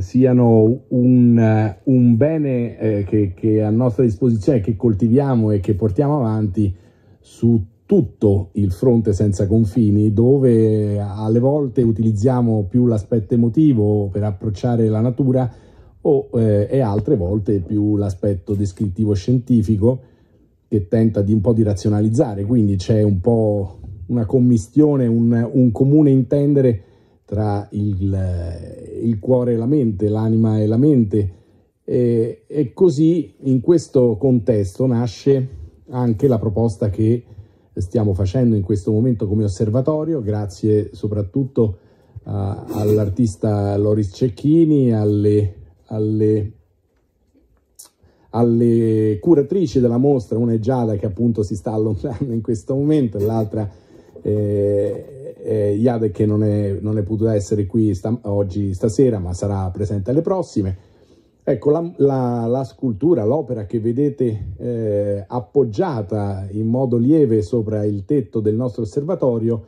siano un, eh, un bene eh, che, che, è a nostra disposizione, che coltiviamo e che portiamo avanti su tutto il fronte senza confini, dove eh, alle volte utilizziamo più l'aspetto emotivo per approcciare la natura o, eh, e altre volte più l'aspetto descrittivo scientifico che tenta di un po' di razionalizzare, quindi c'è un po' una commistione, un, un comune intendere tra il, il cuore e la mente, l'anima e la mente. E, e, così in questo contesto nasce anche la proposta che stiamo facendo in questo momento come osservatorio, grazie soprattutto uh, all'artista Loris Cecchini, alle, alle, alle, curatrici della mostra, una è Giada che appunto si sta allontanando in questo momento, l'altra è eh, eh, Iade che non è, non è, potuta essere qui sta, oggi stasera ma sarà presente alle prossime. Ecco, la, la, la scultura, l'opera che vedete eh, appoggiata in modo lieve sopra il tetto del nostro osservatorio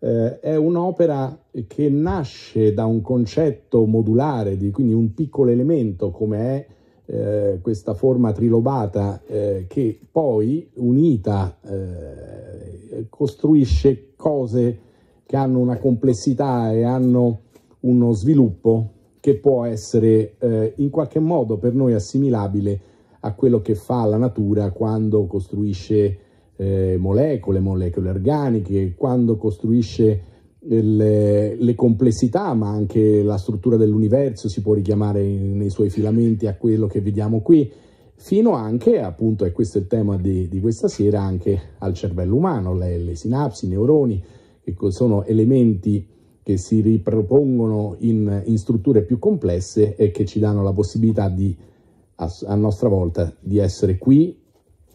eh, è un'opera che nasce da un concetto modulare, di, quindi un piccolo elemento come è eh, questa forma trilobata eh, che poi unita eh, costruisce cose che hanno una complessità e hanno uno sviluppo che può essere eh, in qualche modo per noi assimilabile a quello che fa la natura quando costruisce eh, molecole, molecole organiche, quando costruisce le, le, complessità, ma anche la struttura dell'universo si può richiamare nei suoi filamenti a quello che vediamo qui, fino anche, appunto, e questo è il tema di, di questa sera, anche al cervello umano, le, le, sinapsi, i neuroni, che sono elementi che si ripropongono in, in strutture più complesse e che ci danno la possibilità di, a, a nostra volta, di essere qui,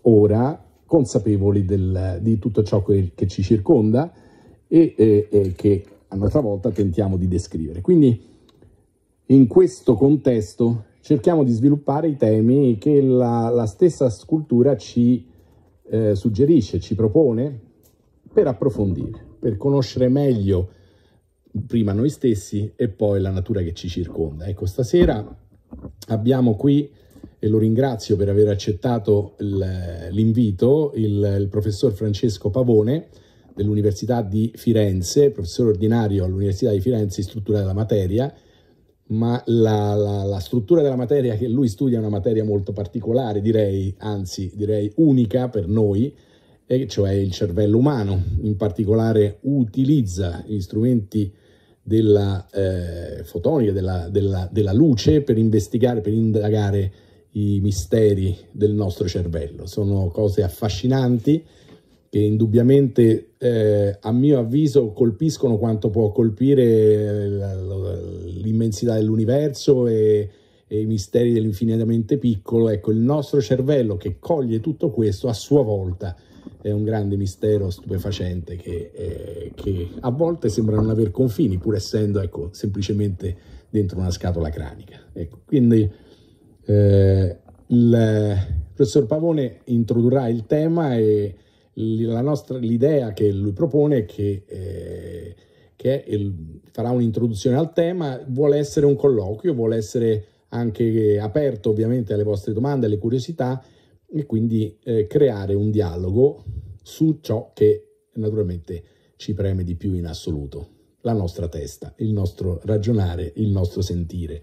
ora, consapevoli del, di tutto ciò che, che ci circonda, e, e, e che a nostra volta tentiamo di descrivere. Quindi in questo contesto cerchiamo di sviluppare i temi che la, la stessa scultura ci eh, suggerisce, ci propone per approfondire, per conoscere meglio prima noi stessi e poi la natura che ci circonda. Ecco, stasera abbiamo qui, e lo ringrazio per aver accettato l'invito, il, il, il professor Francesco Pavone, dell'Università di Firenze, professore ordinario all'Università di Firenze in struttura della materia, ma la, la, la, struttura della materia che lui studia è una materia molto particolare, direi, anzi direi unica per noi, e cioè il cervello umano, in particolare utilizza gli strumenti della eh, fotonica, della, della, della luce per investigare, per indagare i misteri del nostro cervello. Sono cose affascinanti che indubbiamente eh, a mio avviso colpiscono quanto può colpire eh, l'immensità dell'universo e, e i misteri dell'infinitamente piccolo, ecco il nostro cervello che coglie tutto questo a sua volta è un grande mistero stupefacente che, eh, che a volte sembra non aver confini pur essendo ecco, semplicemente dentro una scatola cranica. Ecco, quindi eh, il professor Pavone introdurrà il tema e nostra, l'idea che lui propone che, eh, che il, farà un'introduzione al tema, vuole essere un colloquio, vuole essere anche aperto ovviamente alle vostre domande, alle curiosità e quindi eh, creare un dialogo su ciò che naturalmente ci preme di più in assoluto, la nostra testa, il nostro ragionare, il nostro sentire,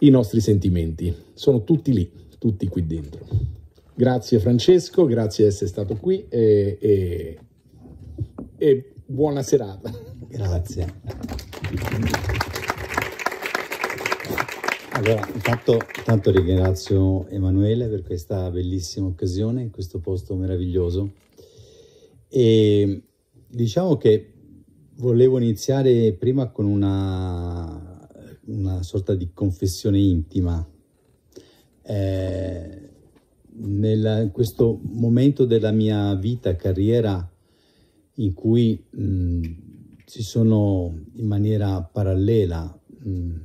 i nostri sentimenti, sono tutti lì, tutti qui dentro. Grazie Francesco, grazie di essere stato qui e, e, e buona serata. Grazie. Allora, intanto, intanto ringrazio Emanuele per questa bellissima occasione in questo posto meraviglioso. E diciamo che volevo iniziare prima con una, una sorta di confessione intima. Eh, nella, in questo momento della mia vita, carriera, in cui mh, mm, ci sono in maniera parallela, mh, mm,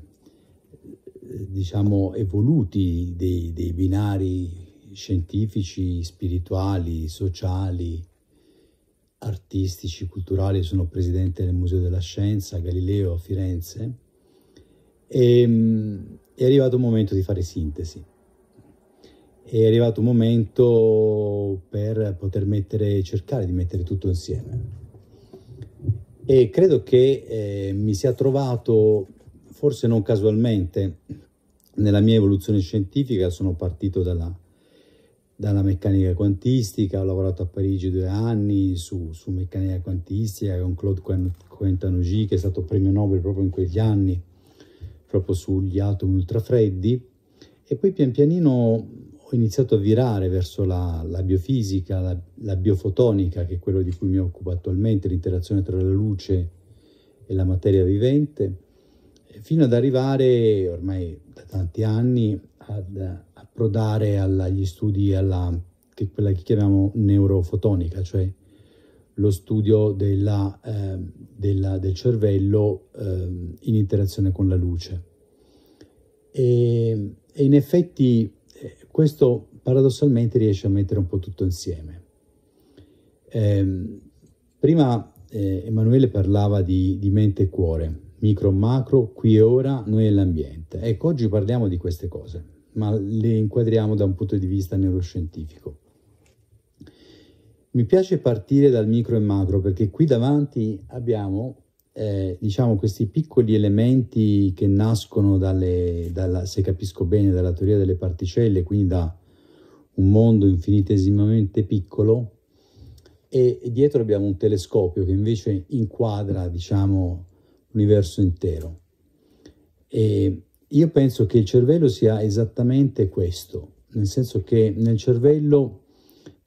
diciamo, evoluti dei, dei, binari scientifici, spirituali, sociali, artistici, culturali. Sono presidente del Museo della Scienza Galileo a Firenze e mh, mm, è arrivato il momento di fare sintesi è arrivato un momento per poter mettere, cercare di mettere tutto insieme. E credo che eh, mi sia trovato, forse non casualmente, nella mia evoluzione scientifica sono partito dalla, dalla meccanica quantistica, ho lavorato a Parigi due anni su, su meccanica quantistica con Claude Quentin-Nougy, che è stato premio Nobel proprio in quegli anni, proprio sugli atomi ultrafreddi e poi pian pianino ho iniziato a virare verso la, la biofisica, la, la, biofotonica, che è quello di cui mi occupo attualmente, l'interazione tra la luce e la materia vivente, fino ad arrivare ormai da tanti anni ad approdare agli studi alla, che quella che chiamiamo neurofotonica, cioè lo studio della, eh, della, del cervello eh, in interazione con la luce. E, e in effetti questo paradossalmente riesce a mettere un po' tutto insieme. Eh, prima eh, Emanuele parlava di, di, mente e cuore, micro, macro, qui e ora, noi e l'ambiente. Ecco, oggi parliamo di queste cose, ma le inquadriamo da un punto di vista neuroscientifico. Mi piace partire dal micro e macro perché qui davanti abbiamo eh, diciamo, questi piccoli elementi che nascono, dalle, dalla, se capisco bene, dalla teoria delle particelle, quindi da un mondo infinitesimamente piccolo, e dietro abbiamo un telescopio che invece inquadra, diciamo, l'universo intero. E io penso che il cervello sia esattamente questo, nel senso che nel cervello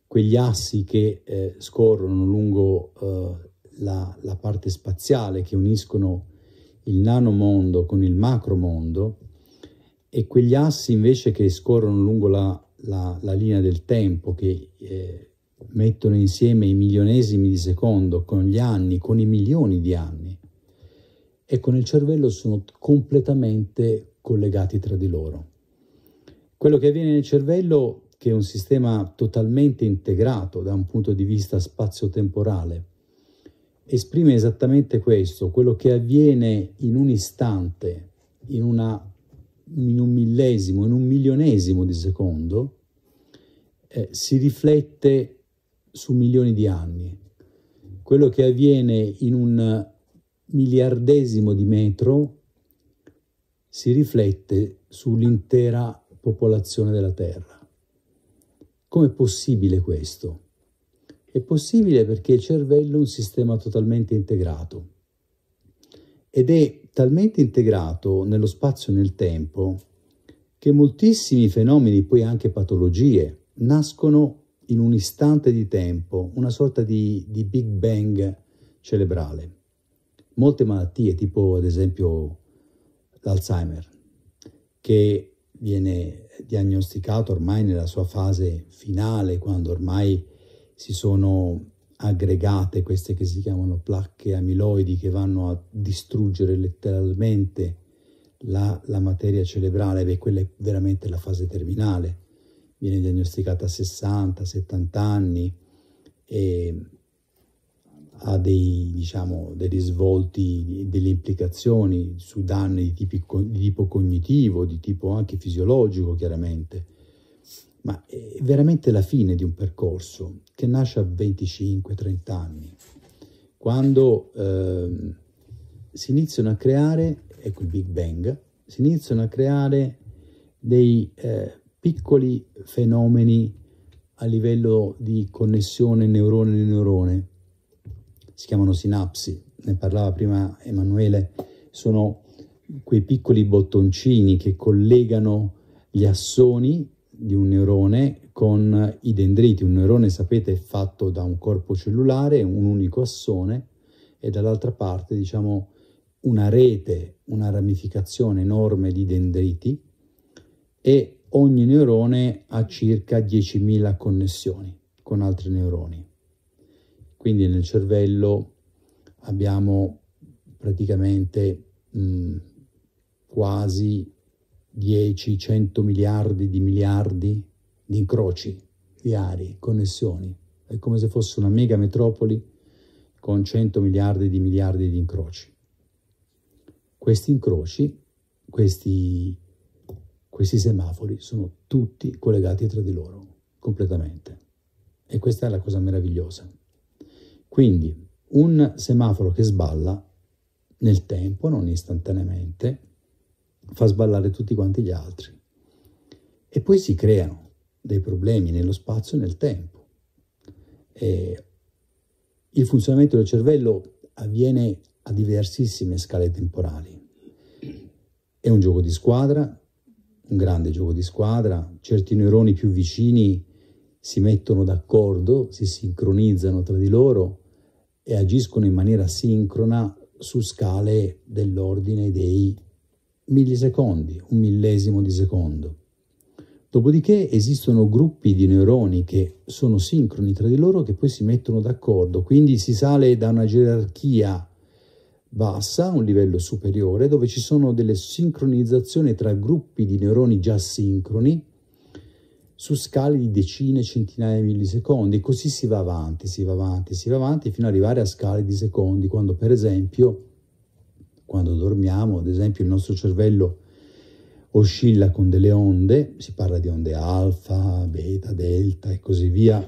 quegli assi che eh, scorrono lungo eh, la, la parte spaziale che uniscono il nano mondo con il macro mondo e quegli assi invece che scorrono lungo la, la, la linea del tempo, che eh, mettono insieme i milionesimi di secondo con gli anni, con i milioni di anni, e con il cervello sono completamente collegati tra di loro. Quello che avviene nel cervello, che è un sistema totalmente integrato da un punto di vista spazio-temporale, esprime esattamente questo, quello che avviene in un istante, in, una, in un millesimo, in un milionesimo di secondo, eh, si riflette su milioni di anni. Quello che avviene in un miliardesimo di metro si riflette sull'intera popolazione della Terra. Com'è possibile questo? È possibile perché il cervello è un sistema totalmente integrato ed è talmente integrato nello spazio e nel tempo che moltissimi fenomeni, poi anche patologie, nascono in un istante di tempo, una sorta di, di Big Bang cerebrale. Molte malattie, tipo ad esempio l'Alzheimer, che viene diagnosticato ormai nella sua fase finale, quando ormai si sono aggregate queste che si chiamano placche amiloidi che vanno a distruggere letteralmente la, la materia cerebrale, beh, quella è veramente la fase terminale, viene diagnosticata a 60-70 anni e ha dei, diciamo, dei risvolti, delle implicazioni su danni di, tipi, di tipo cognitivo, di tipo anche fisiologico chiaramente ma è eh, veramente la fine di un percorso che nasce a 25-30 anni, quando eh, si iniziano a creare, ecco il Big Bang, si iniziano a creare dei eh, piccoli fenomeni a livello di connessione neurone-neurone, si chiamano sinapsi, ne parlava prima Emanuele, sono quei piccoli bottoncini che collegano gli assoni di un neurone con i dendriti. Un neurone, sapete, è fatto da un corpo cellulare, un unico assone, e dall'altra parte, diciamo, una rete, una ramificazione enorme di dendriti e ogni neurone ha circa 10.000 connessioni con altri neuroni. Quindi nel cervello abbiamo praticamente mh, quasi 10, 100 miliardi di miliardi di incroci viari, connessioni. È come se fosse una mega metropoli con 100 miliardi di miliardi di incroci. Questi incroci, questi, questi semafori sono tutti collegati tra di loro, completamente. E questa è la cosa meravigliosa. Quindi un semaforo che sballa nel tempo, non istantaneamente, fa sballare tutti quanti gli altri. E poi si creano dei problemi nello spazio e nel tempo. E il funzionamento del cervello avviene a diversissime scale temporali. È un gioco di squadra, un grande gioco di squadra, certi neuroni più vicini si mettono d'accordo, si sincronizzano tra di loro e agiscono in maniera sincrona su scale dell'ordine dei millisecondi, un millesimo di secondo. Dopodiché esistono gruppi di neuroni che sono sincroni tra di loro che poi si mettono d'accordo, quindi si sale da una gerarchia bassa a un livello superiore dove ci sono delle sincronizzazioni tra gruppi di neuroni già sincroni su scale di decine, centinaia di millisecondi, così si va avanti, si va avanti, si va avanti fino ad arrivare a scale di secondi, quando per esempio quando dormiamo, ad esempio il nostro cervello oscilla con delle onde, si parla di onde alfa, beta, delta e così via,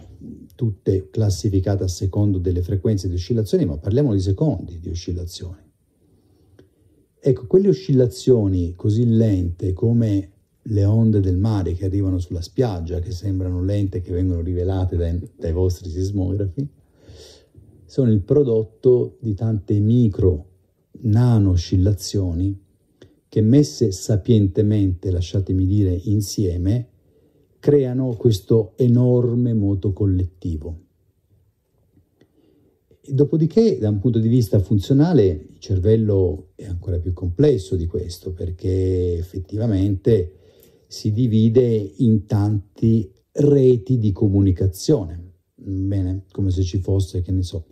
tutte classificate a secondo delle frequenze di oscillazione, ma parliamo di secondi di oscillazioni. Ecco, quelle oscillazioni così lente come le onde del mare che arrivano sulla spiaggia, che sembrano lente, e che vengono rivelate dai, dai vostri sismografi, sono il prodotto di tante micro nano-oscillazioni che messe sapientemente, lasciatemi dire, insieme, creano questo enorme moto collettivo. dopodiché, da un punto di vista funzionale, il cervello è ancora più complesso di questo, perché effettivamente si divide in tanti reti di comunicazione, bene, come se ci fosse, che ne so,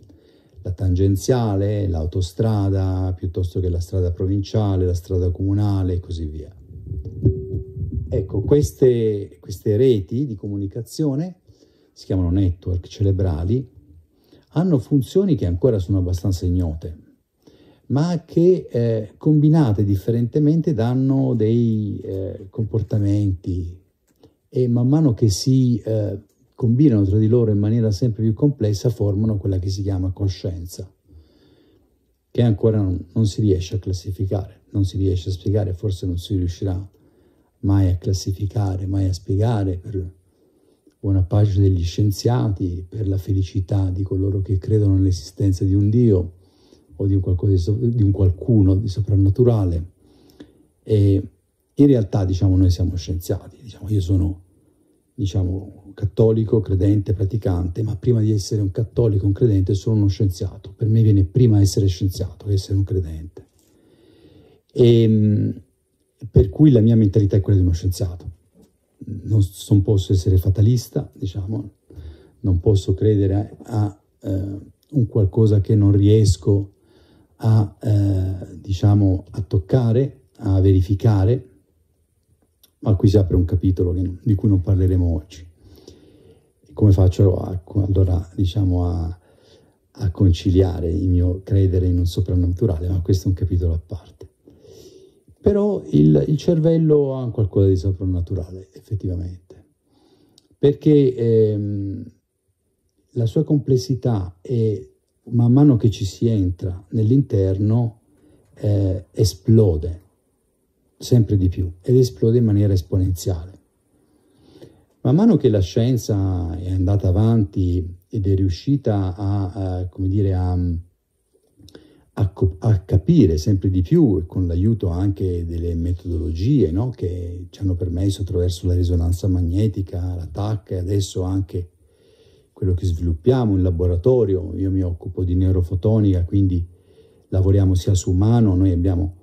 la tangenziale, l'autostrada, piuttosto che la strada provinciale, la strada comunale e così via. Ecco, queste, queste reti di comunicazione, si chiamano network cerebrali, hanno funzioni che ancora sono abbastanza ignote, ma che eh, combinate differentemente danno dei eh, comportamenti e man mano che si eh, combinano tra di loro in maniera sempre più complessa formano quella che si chiama coscienza, che ancora non, non si riesce a classificare, non si riesce a spiegare, forse non si riuscirà mai a classificare, mai a spiegare per buona pace degli scienziati, per la felicità di coloro che credono nell'esistenza di un Dio o di un, qualcosa, di un qualcuno di soprannaturale. E in realtà, diciamo, noi siamo scienziati, diciamo, io sono diciamo, cattolico, credente, praticante, ma prima di essere un cattolico, un credente, sono uno scienziato. Per me viene prima essere scienziato che essere un credente. E, ehm, per cui la mia mentalità è quella di uno scienziato. Non, non posso essere fatalista, diciamo, non posso credere a, a eh, un qualcosa che non riesco a, eh, diciamo, a toccare, a verificare, ma qui si apre un capitolo non, di cui non parleremo oggi. Come faccio a, allora diciamo a, a conciliare il mio credere in un soprannaturale, ma questo è un capitolo a parte. Però il, il cervello ha qualcosa di soprannaturale, effettivamente, perché ehm, la sua complessità è, man mano che ci si entra nell'interno, eh, esplode sempre di più ed esplode in maniera esponenziale. Man mano che la scienza è andata avanti ed è riuscita a, a come dire, a, a, a, capire sempre di più, con l'aiuto anche delle metodologie no, che ci hanno permesso attraverso la risonanza magnetica, la TAC e adesso anche quello che sviluppiamo in laboratorio, io mi occupo di neurofotonica, quindi lavoriamo sia su umano, noi abbiamo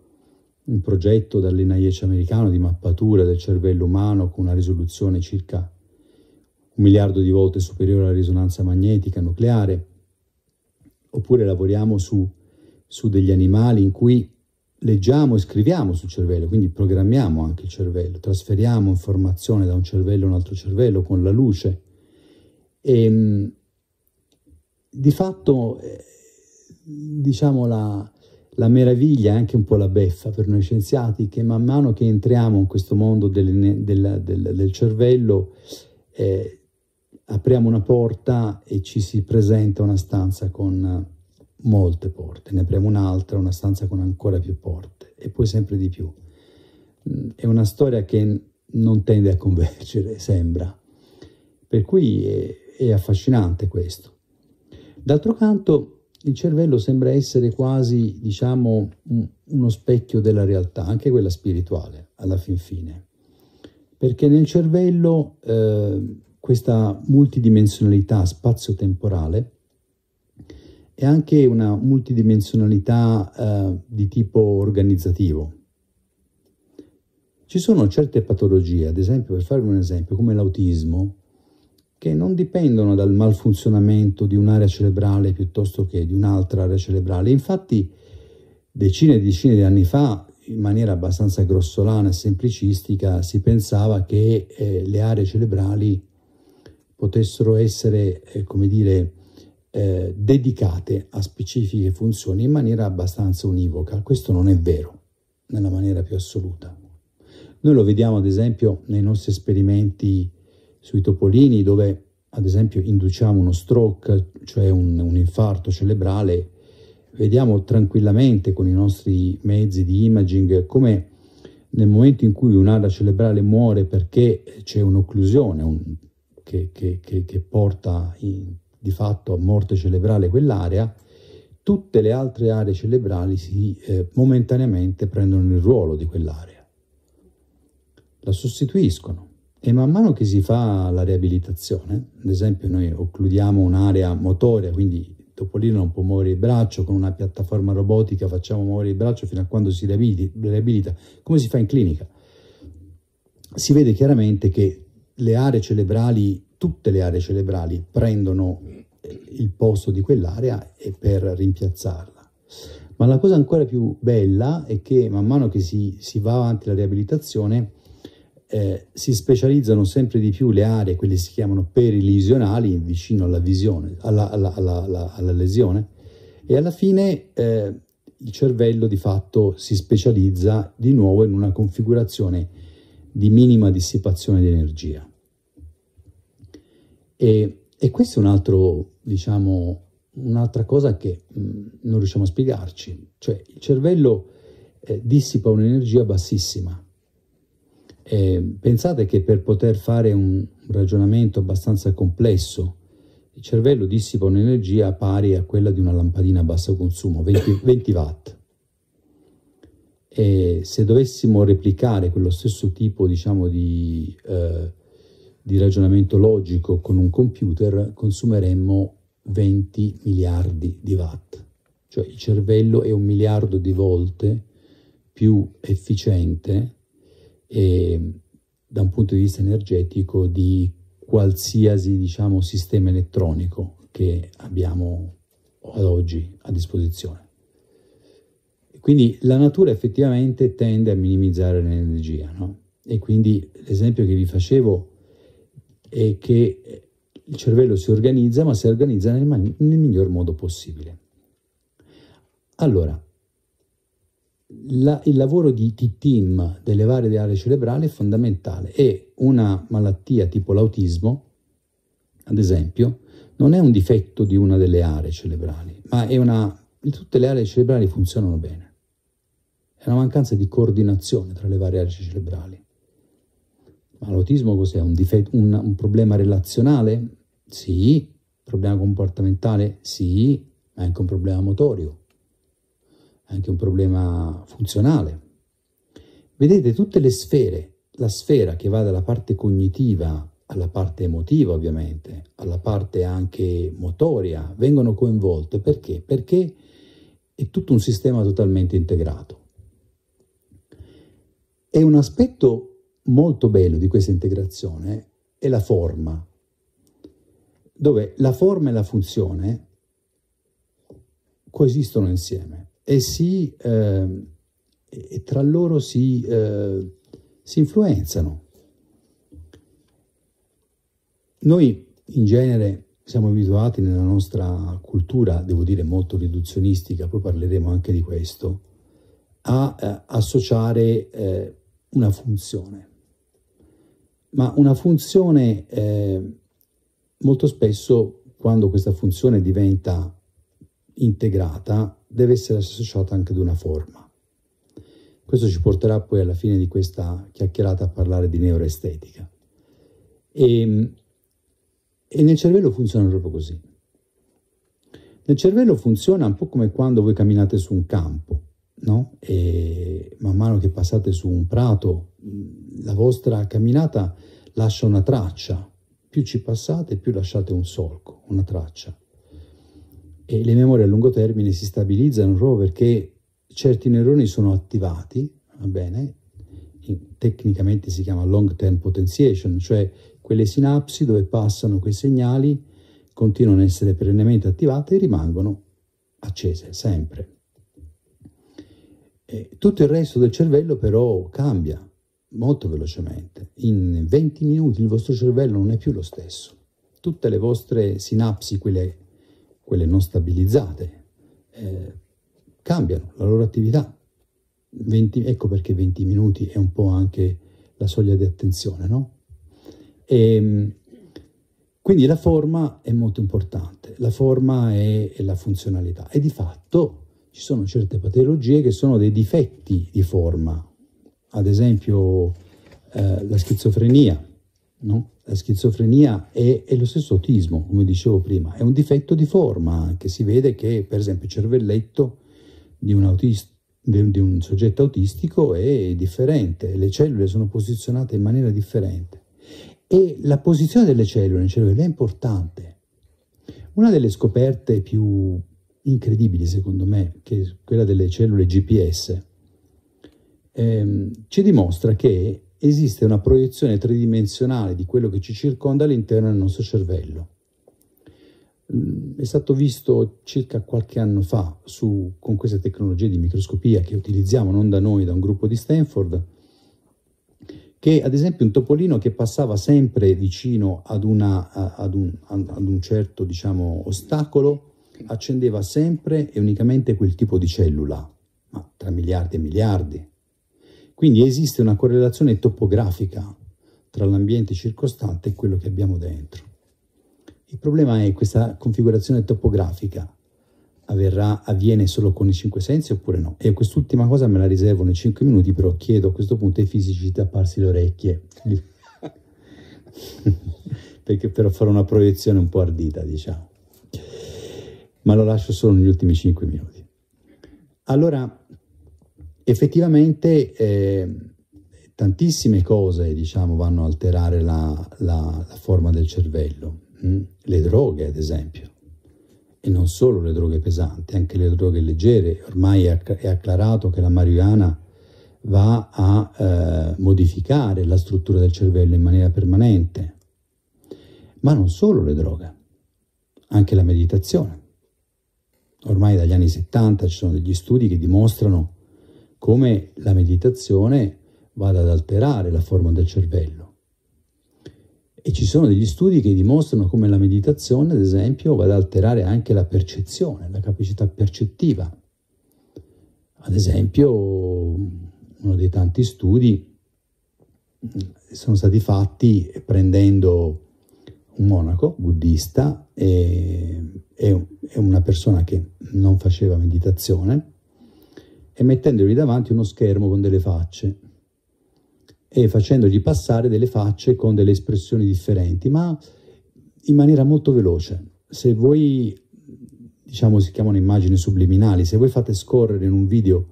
un progetto dall'NIH americano di mappatura del cervello umano con una risoluzione circa un miliardo di volte superiore alla risonanza magnetica nucleare, oppure lavoriamo su, su degli animali in cui leggiamo e scriviamo sul cervello, quindi programmiamo anche il cervello, trasferiamo informazione da un cervello a un altro cervello con la luce. E, ehm, di fatto, eh, diciamo, la, la meraviglia e anche un po' la beffa per noi scienziati che man mano che entriamo in questo mondo del, del, del, del cervello eh, apriamo una porta e ci si presenta una stanza con eh, molte porte, ne apriamo un'altra, una stanza con ancora più porte e poi sempre di più. Mm, è una storia che non tende a convergere, sembra. Per cui è, è affascinante questo. D'altro canto, il cervello sembra essere quasi, diciamo, uno specchio della realtà, anche quella spirituale, alla fin fine. Perché nel cervello eh, questa multidimensionalità spazio-temporale è anche una multidimensionalità eh, di tipo organizzativo. Ci sono certe patologie, ad esempio, per farvi un esempio, come l'autismo, che non dipendono dal malfunzionamento di un'area cerebrale piuttosto che di un'altra area cerebrale. Infatti, decine e decine di anni fa, in maniera abbastanza grossolana e semplicistica, si pensava che eh, le aree cerebrali potessero essere, eh, come dire, eh, dedicate a specifiche funzioni in maniera abbastanza univoca. Questo non è vero, nella maniera più assoluta. Noi lo vediamo ad esempio nei nostri esperimenti sui topolini dove ad esempio induciamo uno stroke, cioè un, un infarto cerebrale, vediamo tranquillamente con i nostri mezzi di imaging come nel momento in cui un'area cerebrale muore perché c'è un'occlusione un, che, che, che, che, porta in, di fatto a morte cerebrale quell'area, tutte le altre aree cerebrali si, eh, momentaneamente prendono il ruolo di quell'area, la sostituiscono. E man mano che si fa la riabilitazione, ad esempio noi occludiamo un'area motoria, quindi Topolino non può muovere il braccio, con una piattaforma robotica facciamo muovere il braccio fino a quando si riabilita, come si fa in clinica. Si vede chiaramente che le aree cerebrali, tutte le aree cerebrali prendono il posto di quell'area per rimpiazzarla. Ma la cosa ancora più bella è che man mano che si, si va avanti la riabilitazione, eh, si specializzano sempre di più le aree, quelle si chiamano perilisionali, vicino alla, visione, alla, alla, alla, alla lesione, e alla fine eh, il cervello di fatto si specializza di nuovo in una configurazione di minima dissipazione di energia. E, e questo è un altro, diciamo, un'altra cosa che mh, mm, non riusciamo a spiegarci, cioè il cervello eh, dissipa un'energia bassissima eh, pensate che per poter fare un ragionamento abbastanza complesso, il cervello dissipa un'energia pari a quella di una lampadina a basso consumo, 20, 20 watt. E se dovessimo replicare quello stesso tipo diciamo, di, eh, di ragionamento logico con un computer, consumeremmo 20 miliardi di watt. Cioè il cervello è un miliardo di volte più efficiente e da un punto di vista energetico di qualsiasi diciamo, sistema elettronico che abbiamo ad oggi a disposizione. Quindi la natura effettivamente tende a minimizzare l'energia, no? E quindi l'esempio che vi facevo è che il cervello si organizza, ma si organizza nel, nel miglior modo possibile. Allora, la, il lavoro di T-team delle varie aree cerebrali è fondamentale e una malattia tipo l'autismo, ad esempio, non è un difetto di una delle aree cerebrali, ma è una... tutte le aree cerebrali funzionano bene. È una mancanza di coordinazione tra le varie aree cerebrali. Ma l'autismo cos'è? Un, difetto, un, un problema relazionale? Sì. Problema comportamentale? Sì. Ma è anche un problema motorio anche un problema funzionale. Vedete, tutte le sfere, la sfera che va dalla parte cognitiva alla parte emotiva ovviamente, alla parte anche motoria, vengono coinvolte perché? Perché è tutto un sistema totalmente integrato. E un aspetto molto bello di questa integrazione è la forma, dove la forma e la funzione coesistono insieme e, si, eh, e tra loro si, eh, si influenzano. Noi in genere siamo abituati nella nostra cultura, devo dire molto riduzionistica, poi parleremo anche di questo, a eh, associare eh, una funzione. Ma una funzione eh, molto spesso quando questa funzione diventa integrata deve essere associata anche ad una forma. Questo ci porterà poi alla fine di questa chiacchierata a parlare di neuroestetica. E, ehm, e nel cervello funziona proprio così. Nel cervello funziona un po' come quando voi camminate su un campo, no? E man mano che passate su un prato, la vostra camminata lascia una traccia. Più ci passate, più lasciate un solco, una traccia. E le memorie a lungo termine si stabilizzano proprio perché certi neuroni sono attivati, va bene, tecnicamente si chiama long term potentiation, cioè quelle sinapsi dove passano quei segnali continuano a essere perennemente attivate e rimangono accese sempre. E tutto il resto del cervello però cambia molto velocemente. In 20 minuti il vostro cervello non è più lo stesso. Tutte le vostre sinapsi, quelle quelle non stabilizzate, eh, cambiano la loro attività. 20, ecco perché 20 minuti è un po' anche la soglia di attenzione, no? E, ehm, quindi la forma è molto importante, la forma è, è la funzionalità e di fatto ci sono certe patologie che sono dei difetti di forma, ad esempio eh, la schizofrenia, no? schizofrenia è, e, lo stesso autismo, come dicevo prima, è un difetto di forma che si vede che per esempio il cervelletto di un, autist, di, di un soggetto autistico è differente, le cellule sono posizionate in maniera differente e la posizione delle cellule nel cervello è importante. Una delle scoperte più incredibili secondo me, che è quella delle cellule GPS, ehm, ci dimostra che esiste una proiezione tridimensionale di quello che ci circonda all'interno del nostro cervello. Mm, è stato visto circa qualche anno fa su, con queste tecnologie di microscopia che utilizziamo non da noi, da un gruppo di Stanford, che ad esempio un topolino che passava sempre vicino ad, una, ad, un, ad un, certo diciamo, ostacolo accendeva sempre e unicamente quel tipo di cellula, ma tra miliardi e miliardi. Quindi esiste una correlazione topografica tra l'ambiente circostante e quello che abbiamo dentro. Il problema è questa configurazione topografica avverrà, avviene solo con i cinque sensi oppure no? E quest'ultima cosa me la riservo nei cinque minuti, però chiedo a questo punto ai fisici di tapparsi le orecchie. Perché però farò una proiezione un po' ardita, diciamo. Ma lo lascio solo negli ultimi cinque minuti. Allora, Effettivamente eh, tantissime cose diciamo, vanno a alterare la, la, la forma del cervello, mh? Mm? le droghe ad esempio, e non solo le droghe pesanti, anche le droghe leggere. Ormai è, è acclarato che la marijuana va a eh, modificare la struttura del cervello in maniera permanente, ma non solo le droghe, anche la meditazione. Ormai dagli anni 70 ci sono degli studi che dimostrano come la meditazione vada ad alterare la forma del cervello. E ci sono degli studi che dimostrano come la meditazione, ad esempio, vada ad alterare anche la percezione, la capacità percettiva. Ad esempio, uno dei tanti studi sono stati fatti prendendo un monaco buddista e, e una persona che non faceva meditazione e mettendogli davanti uno schermo con delle facce e facendogli passare delle facce con delle espressioni differenti, ma in maniera molto veloce. Se voi, diciamo, si chiamano immagini subliminali, se voi fate scorrere in un video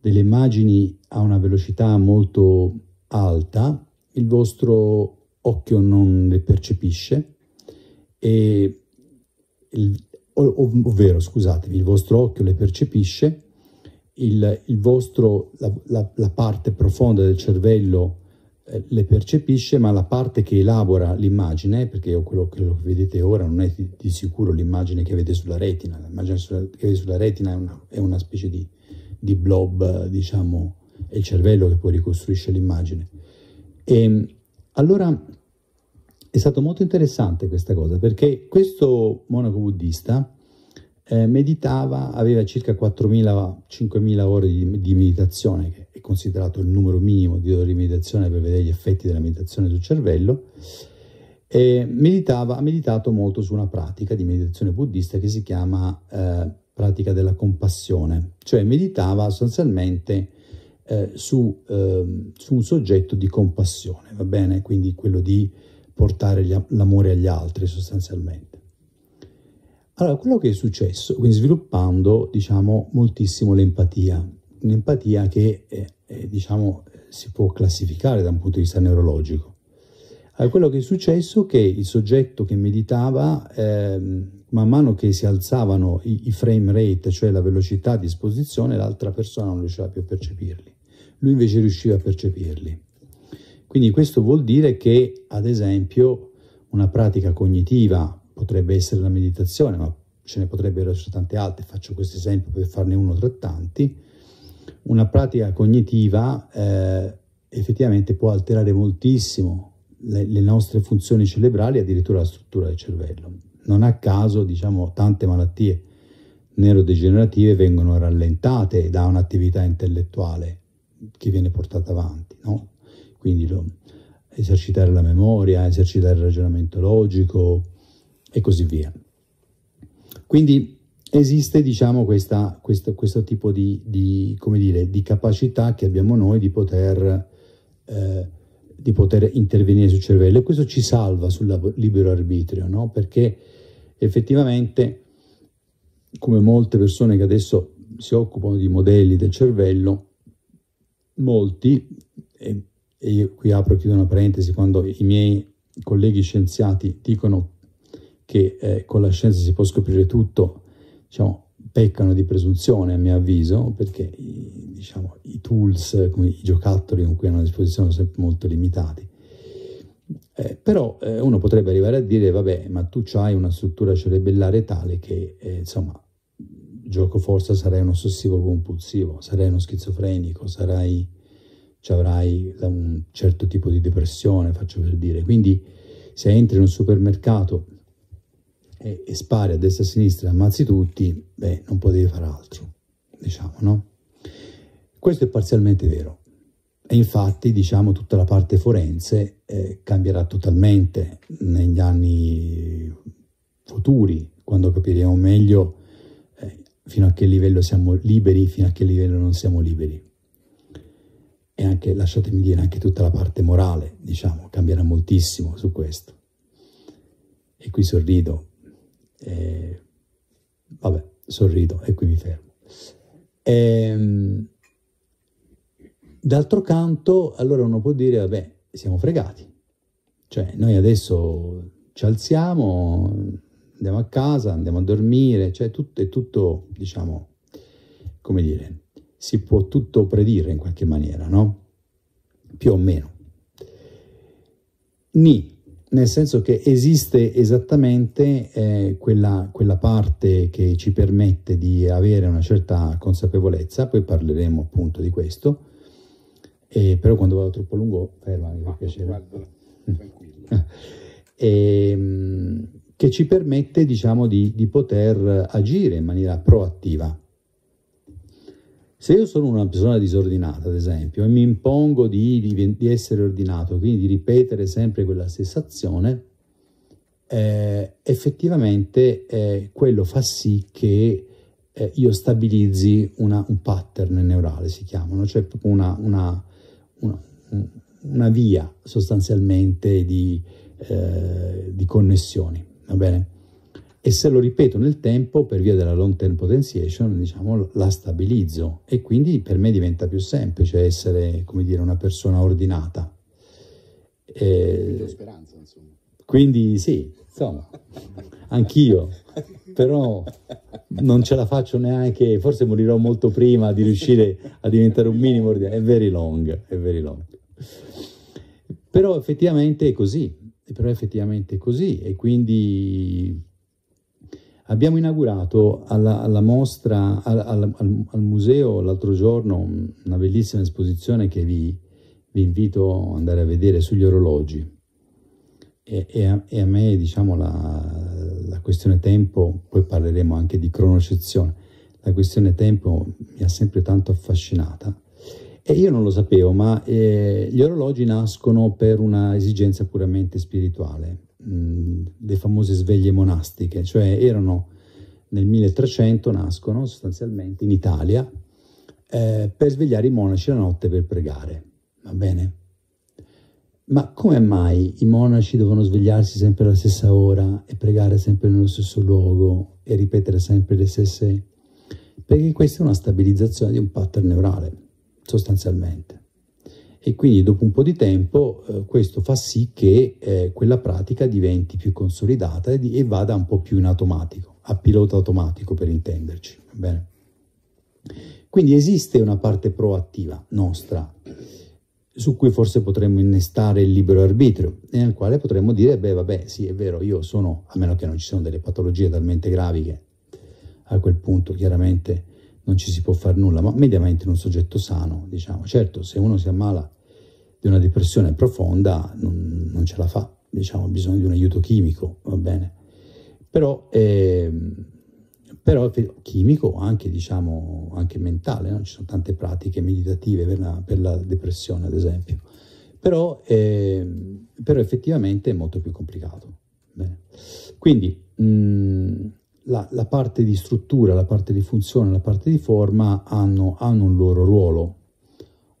delle immagini a una velocità molto alta, il vostro occhio non le percepisce e il, ov- ovvero, scusatevi, il vostro occhio le percepisce il, il vostro, la, la, la, parte profonda del cervello eh, le percepisce, ma la parte che elabora l'immagine, perché quello, quello, che vedete ora non è di, di sicuro l'immagine che avete sulla retina, l'immagine sulla, che avete sulla retina è una, è una specie di, di, blob, diciamo, è il cervello che poi ricostruisce l'immagine. E, ehm, allora è stato molto interessante questa cosa, perché questo monaco buddista eh, meditava, aveva circa 4.000-5.000 ore di, di, meditazione, che è considerato il numero minimo di ore di meditazione per vedere gli effetti della meditazione sul cervello, e meditava, ha meditato molto su una pratica di meditazione buddista che si chiama eh, pratica della compassione, cioè meditava sostanzialmente eh, su, ehm, su, un soggetto di compassione, va bene? Quindi quello di portare gli, l'amore agli altri sostanzialmente. Allora, quello che è successo, quindi sviluppando, diciamo, moltissimo l'empatia, un'empatia che, eh, eh, diciamo, si può classificare da un punto di vista neurologico. Allora, quello che è successo è che il soggetto che meditava, ehm, man mano che si alzavano i, i frame rate, cioè la velocità a disposizione, l'altra persona non riusciva più a percepirli. Lui invece riusciva a percepirli. Quindi questo vuol dire che, ad esempio, una pratica cognitiva potrebbe essere la meditazione, ma ce ne potrebbero essere tante altre, faccio questo esempio per farne uno tra tanti, una pratica cognitiva eh, effettivamente può alterare moltissimo le, le nostre funzioni cerebrali addirittura la struttura del cervello. Non a caso, diciamo, tante malattie neurodegenerative vengono rallentate da un'attività intellettuale che viene portata avanti, no? Quindi lo, esercitare la memoria, esercitare il ragionamento logico, e così via. Quindi esiste diciamo, questa, questo, questo, tipo di, di, dire, di, capacità che abbiamo noi di poter, eh, di poter, intervenire sul cervello e questo ci salva sul libero arbitrio, no? perché effettivamente come molte persone che adesso si occupano di modelli del cervello, molti, e, e qui apro e chiudo una parentesi, quando i miei colleghi scienziati dicono che eh, con la scienza si può scoprire tutto, diciamo, peccano di presunzione a mio avviso, perché i, diciamo, i tools, i giocattoli con cui hanno a disposizione sono sempre molto limitati. Eh, però eh, uno potrebbe arrivare a dire, vabbè, ma tu hai una struttura cerebellare tale che, eh, insomma, gioco forza sarai un ossessivo compulsivo, sarai uno schizofrenico, sarai, avrai un certo tipo di depressione, faccio per dire. Quindi se entri in un supermercato e, e spari a destra e a sinistra e ammazzi tutti, beh, non potevi fare altro, diciamo, no? Questo è parzialmente vero. E infatti, diciamo, tutta la parte forense eh, cambierà totalmente negli anni futuri, quando capiremo meglio eh, fino a che livello siamo liberi, fino a che livello non siamo liberi. E anche, lasciatemi dire, anche tutta la parte morale, diciamo, cambierà moltissimo su questo. E qui sorrido e, vabbè, sorrido e qui mi fermo. E, ehm, d'altro canto, allora uno può dire, vabbè, siamo fregati. Cioè, noi adesso ci alziamo, andiamo a casa, andiamo a dormire, cioè tutto, è tutto, diciamo, come dire, si può tutto predire in qualche maniera, no? Più o meno. Ni, nel senso che esiste esattamente eh, quella, quella, parte che ci permette di avere una certa consapevolezza, poi parleremo appunto di questo, eh, però quando vado troppo lungo fermami mi ah, piacere. Guarda, mm. tranquillo. e, ehm, che ci permette diciamo di, di poter agire in maniera proattiva. Se io sono una persona disordinata, ad esempio, e mi impongo di, di, di essere ordinato, quindi di ripetere sempre quella stessa azione, eh, effettivamente eh, quello fa sì che eh, io stabilizzi una, un pattern neurale, si chiamano, cioè proprio una, una, una via sostanzialmente di, eh, di connessioni, va bene? e se lo ripeto nel tempo, per via della long term potentiation, diciamo, la stabilizzo e quindi per me diventa più semplice essere, come dire, una persona ordinata. e... Eh, speranza, insomma. Quindi sì, insomma, anch'io, però non ce la faccio neanche, forse morirò molto prima di riuscire a diventare un minimo ordinato, è very long, è very long. Però effettivamente è così, però effettivamente è così e quindi Abbiamo inaugurato alla, alla mostra, al, al, al museo l'altro giorno una bellissima esposizione che vi, vi, invito ad andare a vedere sugli orologi. E, e, a, e a, me, diciamo, la, la, questione tempo, poi parleremo anche di cronocezione, la questione tempo mi ha sempre tanto affascinata. E io non lo sapevo, ma eh, gli orologi nascono per una esigenza puramente spirituale le famose sveglie monastiche, cioè erano nel 1300 nascono sostanzialmente in Italia eh, per svegliare i monaci la notte per pregare, va bene? Ma come mai i monaci devono svegliarsi sempre alla stessa ora e pregare sempre nello stesso luogo e ripetere sempre le stesse... Perché questa è una stabilizzazione di un pattern neurale, sostanzialmente e quindi dopo un po' di tempo eh, questo fa sì che eh, quella pratica diventi più consolidata e, di, e, vada un po' più in automatico, a pilota automatico per intenderci. Bene. Quindi esiste una parte proattiva nostra su cui forse potremmo innestare il libero arbitrio, nel quale potremmo dire, beh vabbè sì è vero, io sono, a meno che non ci siano delle patologie talmente gravi che a quel punto chiaramente non ci si può fare nulla, ma mediamente in un soggetto sano, diciamo, certo se uno si ammala di una depressione profonda non, non ce la fa, diciamo, ha bisogno di un aiuto chimico, va bene, però, eh, però chimico anche, diciamo, anche mentale, no? ci sono tante pratiche meditative per la, per la depressione ad esempio, però, eh, però effettivamente è molto più complicato. Bene. Quindi mh, mm, la, la, parte di struttura, la parte di funzione, la parte di forma hanno, hanno un loro ruolo,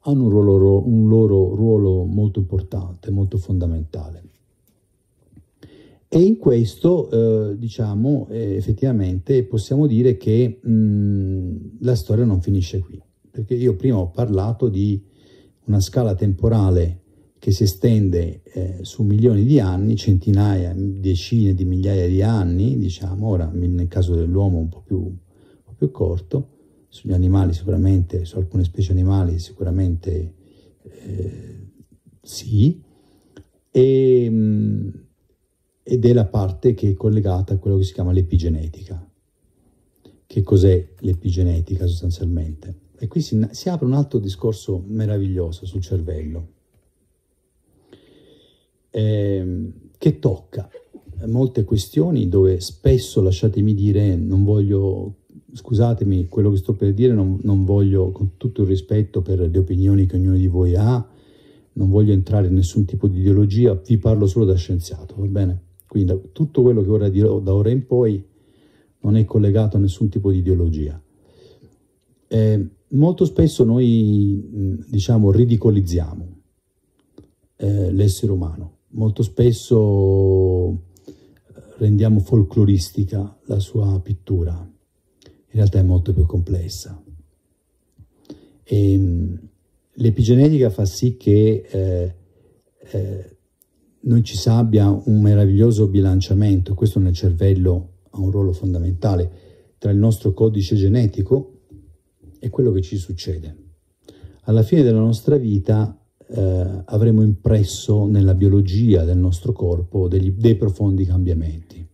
hanno un, ruolo, un loro ruolo molto importante, molto fondamentale. E in questo, eh, diciamo, eh, effettivamente possiamo dire che mh, mm, la storia non finisce qui, perché io prima ho parlato di una scala temporale che si estende eh, su milioni di anni, centinaia, decine di migliaia di anni, diciamo, ora nel caso dell'uomo un po' più, un po più corto, sugli animali sicuramente, su alcune specie animali sicuramente eh, sì, e, mm, ed è la parte che è collegata a quello che si chiama l'epigenetica. Che cos'è l'epigenetica sostanzialmente? E qui si, si apre un altro discorso meraviglioso sul cervello eh, che tocca molte questioni dove spesso, lasciatemi dire, non voglio, scusatemi quello che sto per dire, non, non voglio, con tutto il rispetto per le opinioni che ognuno di voi ha, non voglio entrare in nessun tipo di ideologia, vi parlo solo da scienziato, va bene? Quindi tutto quello che ora dirò da ora in poi non è collegato a nessun tipo di ideologia. Eh, molto spesso noi, diciamo, ridicolizziamo eh, l'essere umano molto spesso eh, rendiamo folcloristica la sua pittura, in realtà è molto più complessa. Ehm, l'epigenetica fa sì che eh, eh, non ci sabbia un meraviglioso bilanciamento, questo nel cervello ha un ruolo fondamentale, tra il nostro codice genetico e quello che ci succede. Alla fine della nostra vita eh, avremo impresso nella biologia del nostro corpo degli, dei profondi cambiamenti.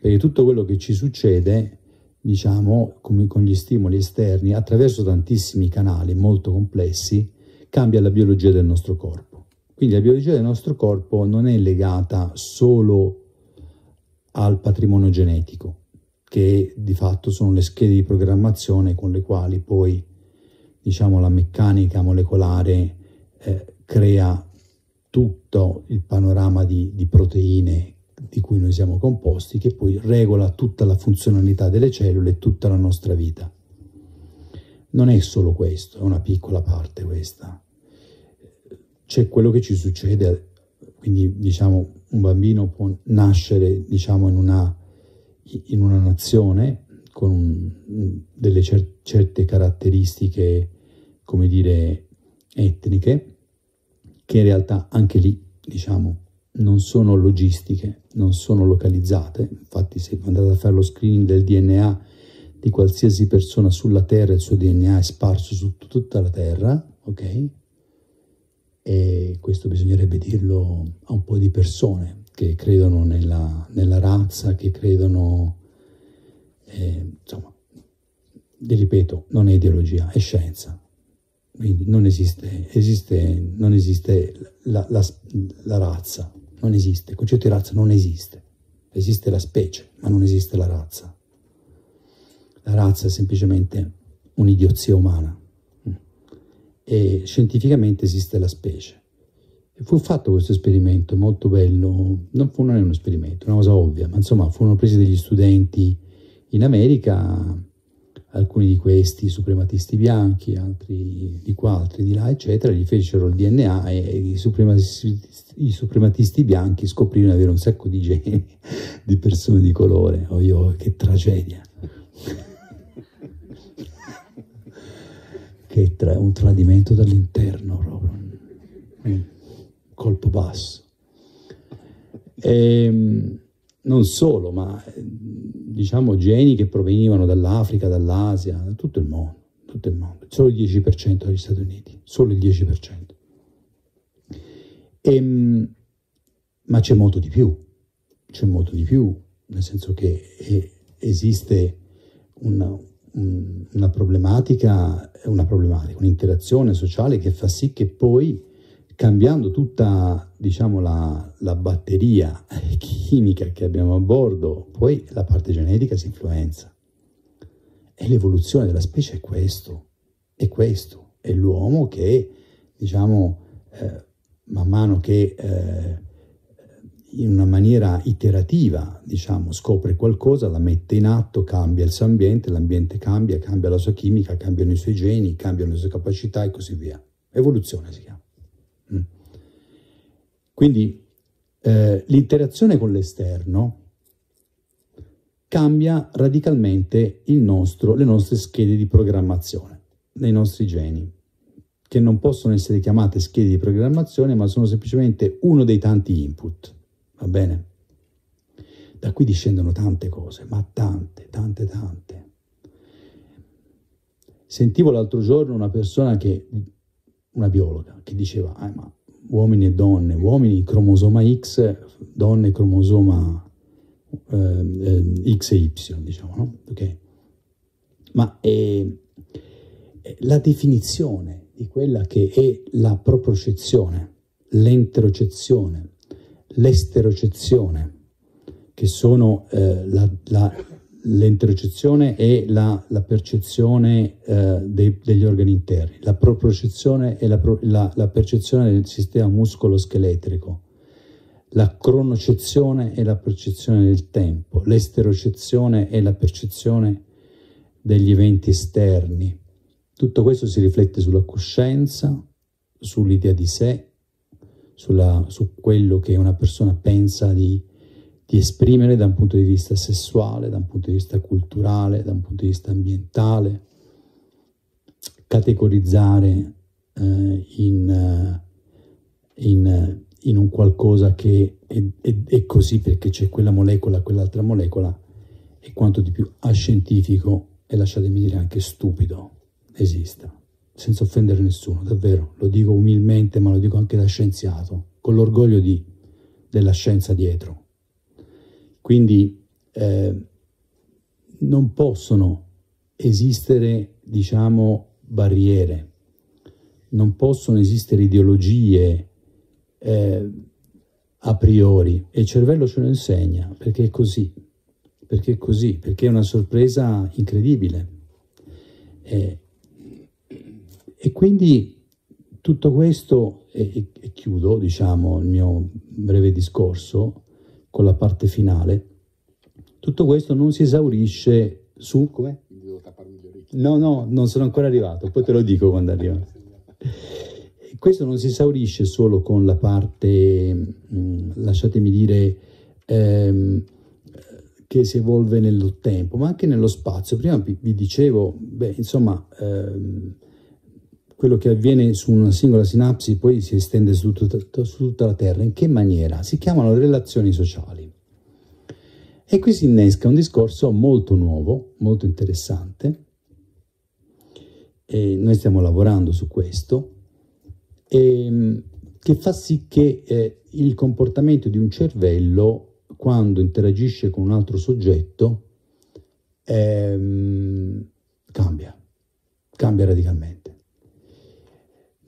Perché tutto quello che ci succede, diciamo, con, con gli stimoli esterni, attraverso tantissimi canali molto complessi, cambia la biologia del nostro corpo. Quindi la biologia del nostro corpo non è legata solo al patrimonio genetico, che di fatto sono le schede di programmazione con le quali poi diciamo, la meccanica molecolare eh, crea tutto il panorama di, di proteine di cui noi siamo composti, che poi regola tutta la funzionalità delle cellule e tutta la nostra vita. Non è solo questo, è una piccola parte questa. C'è quello che ci succede, quindi diciamo un bambino può nascere diciamo, in, una, in una nazione con un, delle cer- certe caratteristiche, come dire, etniche, che in realtà anche lì, diciamo, non sono logistiche, non sono localizzate. Infatti se andate a fare lo screening del DNA di qualsiasi persona sulla Terra, il suo DNA è sparso su tutta la Terra, ok? E questo bisognerebbe dirlo a un po' di persone che credono nella, nella razza, che credono, eh, insomma, vi ripeto, non è ideologia, è scienza. Quindi non esiste, esiste, non esiste la, la, la razza, non esiste, il concetto di razza non esiste. Esiste la specie, ma non esiste la razza. La razza è semplicemente un'idiozia umana e scientificamente esiste la specie. E fu fatto questo esperimento molto bello, non, fu, non è un esperimento, una cosa ovvia, ma insomma furono presi degli studenti in America alcuni di questi suprematisti bianchi, altri di qua, altri di là, eccetera, gli fecero il DNA e, i, suprematisti, i, suprematisti, bianchi scoprirono di avere un sacco di geni di persone di colore. Oh, io, che tragedia! che tra, un tradimento dall'interno proprio, colpo basso. E, ehm, non solo, ma diciamo geni che provenivano dall'Africa, dall'Asia, da tutto il mondo, tutto il mondo. solo il 10% degli Stati Uniti, solo il 10%. E, ehm, ma c'è molto di più, c'è molto di più, nel senso che è, eh, esiste una, una problematica, una problematica, un'interazione sociale che fa sì che poi cambiando tutta diciamo, la, la, batteria chimica che abbiamo a bordo, poi la parte genetica si influenza. E l'evoluzione della specie è questo, è questo, è l'uomo che, diciamo, eh, man mano che eh, in una maniera iterativa, diciamo, scopre qualcosa, la mette in atto, cambia il suo ambiente, l'ambiente cambia, cambia la sua chimica, cambiano i suoi geni, cambiano le sue capacità e così via. Evoluzione si chiama. Quindi eh, l'interazione con l'esterno cambia radicalmente nostro, le nostre schede di programmazione, nei nostri geni, che non possono essere chiamate schede di programmazione, ma sono semplicemente uno dei tanti input. Va bene? Da qui discendono tante cose, ma tante, tante, tante. Sentivo l'altro giorno una persona che, una biologa, che diceva, ah, ma uomini e donne, uomini cromosoma X, donne cromosoma eh, X e Y, diciamo, no? okay. Ma è ehm, la definizione di quella che è la propriocezione, l'enterocezione, l'esterocezione, che sono eh, la, la, l'interocezione è la, la percezione eh, dei, degli organi interni, la propriocezione è la, la, la percezione del sistema muscolo-scheletrico, la cronocezione è la percezione del tempo, l'esterocezione è la percezione degli eventi esterni. Tutto questo si riflette sulla coscienza, sull'idea di sé, sulla, su quello che una persona pensa di di esprimere da un punto di vista sessuale, da un punto di vista culturale, da un punto di vista ambientale, categorizzare eh, in, eh, in, eh, in, un qualcosa che è, è, è così perché c'è quella molecola, quell'altra molecola, e quanto di più ascientifico e lasciatemi dire anche stupido esista, senza offendere nessuno, davvero, lo dico umilmente ma lo dico anche da scienziato, con l'orgoglio di, della scienza dietro. Quindi eh, non possono esistere, diciamo, barriere, non possono esistere ideologie eh, a priori e il cervello ce lo insegna perché è così, perché è così, perché è una sorpresa incredibile. Eh, e quindi tutto questo, e, e, chiudo diciamo il mio breve discorso, con la parte finale. Tutto questo non si esaurisce su... Come? Devo tapparmi le orecchie. No, no, non sono ancora arrivato, poi te lo dico quando arrivo. Questo non si esaurisce solo con la parte, mh, mm, lasciatemi dire, ehm, che si evolve nel tempo, ma anche nello spazio. Prima vi, dicevo, beh, insomma... Ehm, quello che avviene su una singola sinapsi poi si estende su tutta, su tutta la Terra. In che maniera? Si chiamano relazioni sociali. E qui si innesca un discorso molto nuovo, molto interessante. E noi stiamo lavorando su questo, e, ehm, che fa sì che eh, il comportamento di un cervello, quando interagisce con un altro soggetto, ehm, cambia, cambia radicalmente.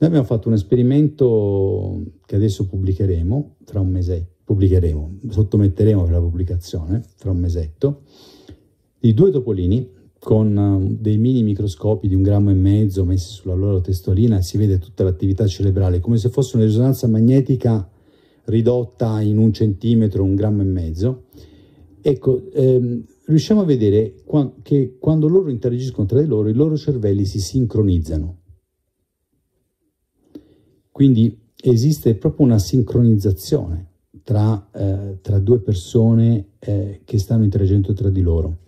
Noi abbiamo fatto un esperimento che adesso pubblicheremo tra un mesetto, pubblicheremo, sottometteremo per la pubblicazione tra un mesetto, di due topolini con um, dei mini microscopi di un grammo e mezzo messi sulla loro testolina e si vede tutta l'attività cerebrale, come se fosse una risonanza magnetica ridotta in un centimetro, un grammo e mezzo. Ecco, ehm, riusciamo a vedere qua che quando loro interagiscono tra di loro i loro cervelli si sincronizzano quindi esiste proprio una sincronizzazione tra, eh, tra due persone eh, che stanno interagendo tra di loro.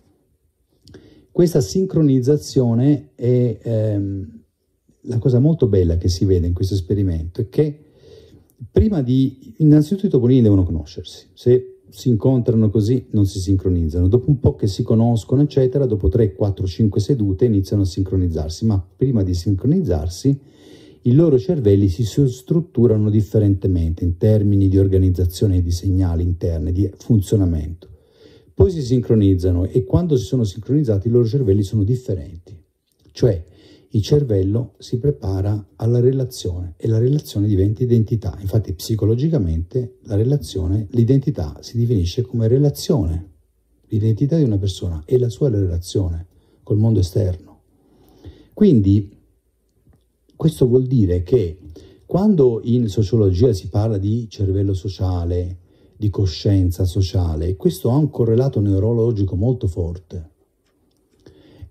Questa sincronizzazione è ehm, la cosa molto bella che si vede in questo esperimento, è che prima di... innanzitutto i topolini devono conoscersi, se si incontrano così non si sincronizzano, dopo un po' che si conoscono eccetera, dopo 3, 4, 5 sedute iniziano a sincronizzarsi, ma prima di sincronizzarsi i loro cervelli si strutturano differentemente in termini di organizzazione di segnali interni, di funzionamento. Poi si sincronizzano e quando si sono sincronizzati i loro cervelli sono differenti. Cioè il cervello si prepara alla relazione e la relazione diventa identità. Infatti psicologicamente la relazione, l'identità si definisce come relazione. L'identità di una persona è la sua relazione col mondo esterno. Quindi questo vuol dire che quando in sociologia si parla di cervello sociale, di coscienza sociale, questo ha un correlato neurologico molto forte.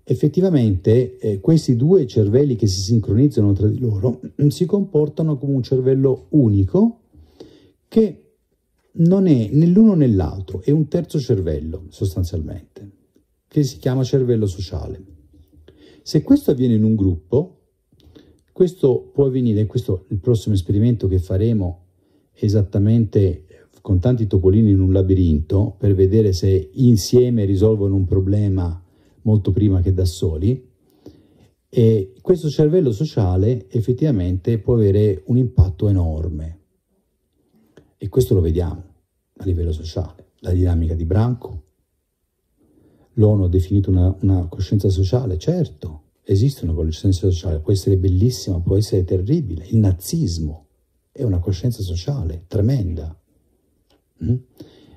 Effettivamente eh, questi due cervelli che si sincronizzano tra di loro mm, si comportano come un cervello unico che non è né l'uno né l'altro, è un terzo cervello sostanzialmente, che si chiama cervello sociale. Se questo avviene in un gruppo, questo può avvenire, questo il prossimo esperimento che faremo esattamente con tanti topolini in un labirinto per vedere se insieme risolvono un problema molto prima che da soli. E questo cervello sociale effettivamente può avere un impatto enorme. E questo lo vediamo a livello sociale. La dinamica di Branco, l'ONU ha definito una, una coscienza sociale, certo, esistono coscienze sociali, può essere bellissima, può essere terribile. Il nazismo è una coscienza sociale tremenda. Mm?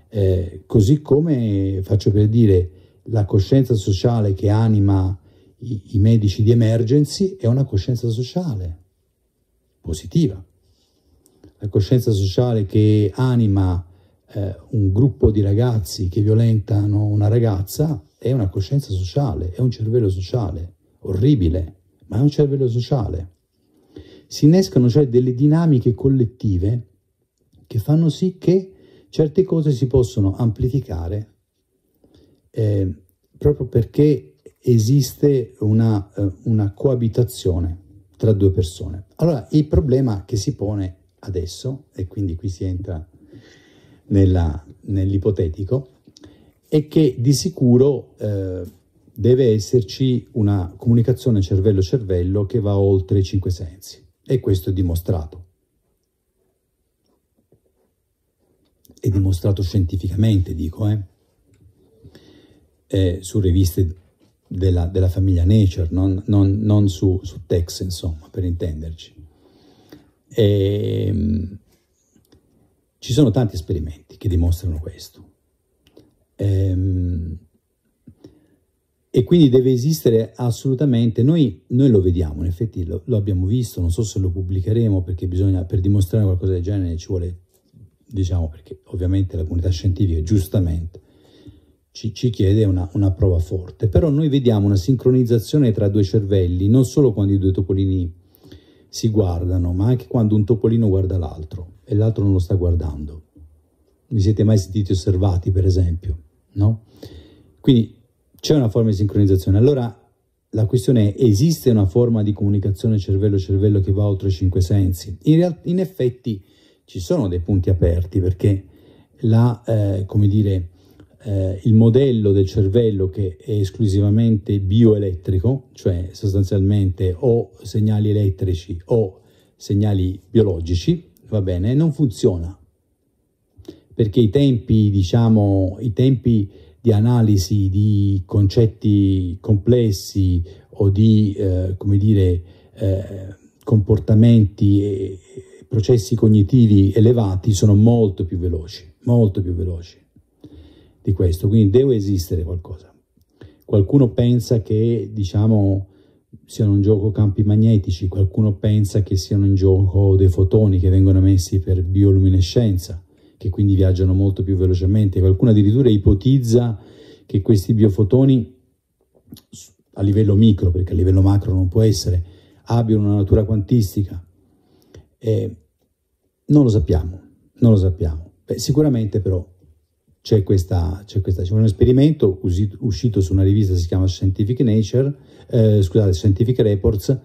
Eh, così come, faccio per dire, la coscienza sociale che anima i, i medici di emergency è una coscienza sociale positiva. La coscienza sociale che anima eh, un gruppo di ragazzi che violentano una ragazza è una coscienza sociale, è un cervello sociale orribile, ma è un cervello sociale. Si innescano cioè delle dinamiche collettive che fanno sì che certe cose si possono amplificare eh, proprio perché esiste una, eh, una coabitazione tra due persone. Allora, il problema che si pone adesso, e quindi qui si entra nella, nell'ipotetico, è che di sicuro eh, deve esserci una comunicazione cervello-cervello che va oltre i cinque sensi e questo è dimostrato. È dimostrato scientificamente, dico, eh? su riviste della, della, famiglia Nature, non, non, non su, su Tex, insomma, per intenderci. E, ehm, ci sono tanti esperimenti che dimostrano questo. Ehm, e quindi deve esistere assolutamente, noi, noi lo vediamo, in effetti lo, lo, abbiamo visto, non so se lo pubblicheremo perché bisogna, per dimostrare qualcosa del genere ci vuole, diciamo perché ovviamente la comunità scientifica giustamente ci, ci chiede una, una, prova forte, però noi vediamo una sincronizzazione tra due cervelli, non solo quando i due topolini si guardano, ma anche quando un topolino guarda l'altro e l'altro non lo sta guardando. Vi siete mai sentiti osservati, per esempio? No? Quindi c'è una forma di sincronizzazione. Allora la questione è, esiste una forma di comunicazione cervello-cervello che va oltre i cinque sensi? In, real- in effetti ci sono dei punti aperti perché la, eh, come dire, eh, il modello del cervello che è esclusivamente bioelettrico, cioè sostanzialmente o segnali elettrici o segnali biologici, va bene, non funziona perché i tempi, diciamo, i tempi di analisi di concetti complessi o di, eh, come dire, eh, comportamenti e processi cognitivi elevati sono molto più veloci, molto più veloci di questo. Quindi deve esistere qualcosa. Qualcuno pensa che, diciamo, siano in gioco campi magnetici, qualcuno pensa che siano in gioco dei fotoni che vengono emessi per bioluminescenza, che quindi viaggiano molto più velocemente. Qualcuno addirittura ipotizza che questi biofotoni a livello micro, perché a livello macro non può essere, abbiano una natura quantistica. Eh, non lo sappiamo, non lo sappiamo. Beh, sicuramente però c'è, questa, c'è, questa, c'è un esperimento uscito, uscito su una rivista, si chiama Scientific Nature, eh, scusate, Scientific Reports,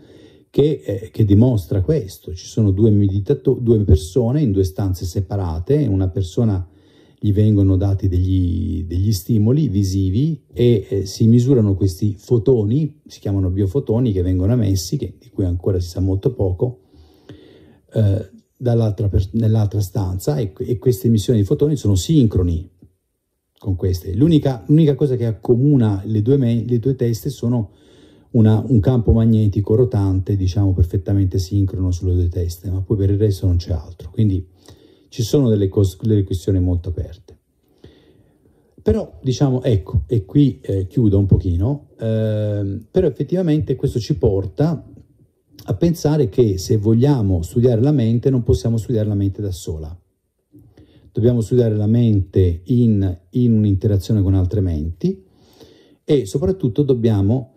che, eh, che dimostra questo. Ci sono due, meditato- due persone in due stanze separate, una persona gli vengono dati degli, degli stimoli visivi e eh, si misurano questi fotoni, si chiamano biofotoni, che vengono emessi, che, di cui ancora si sa molto poco, eh, per- nell'altra stanza e, e queste emissioni di fotoni sono sincroni con queste. L'unica, l'unica cosa che accomuna le due, me- le due teste sono una, un campo magnetico rotante, diciamo perfettamente sincrono sulle due teste, ma poi per il resto non c'è altro. Quindi ci sono delle, cos- delle questioni molto aperte. Però diciamo, ecco, e qui eh, chiudo un pochino, eh, però effettivamente questo ci porta a pensare che se vogliamo studiare la mente non possiamo studiare la mente da sola. Dobbiamo studiare la mente in, in un'interazione con altre menti e soprattutto dobbiamo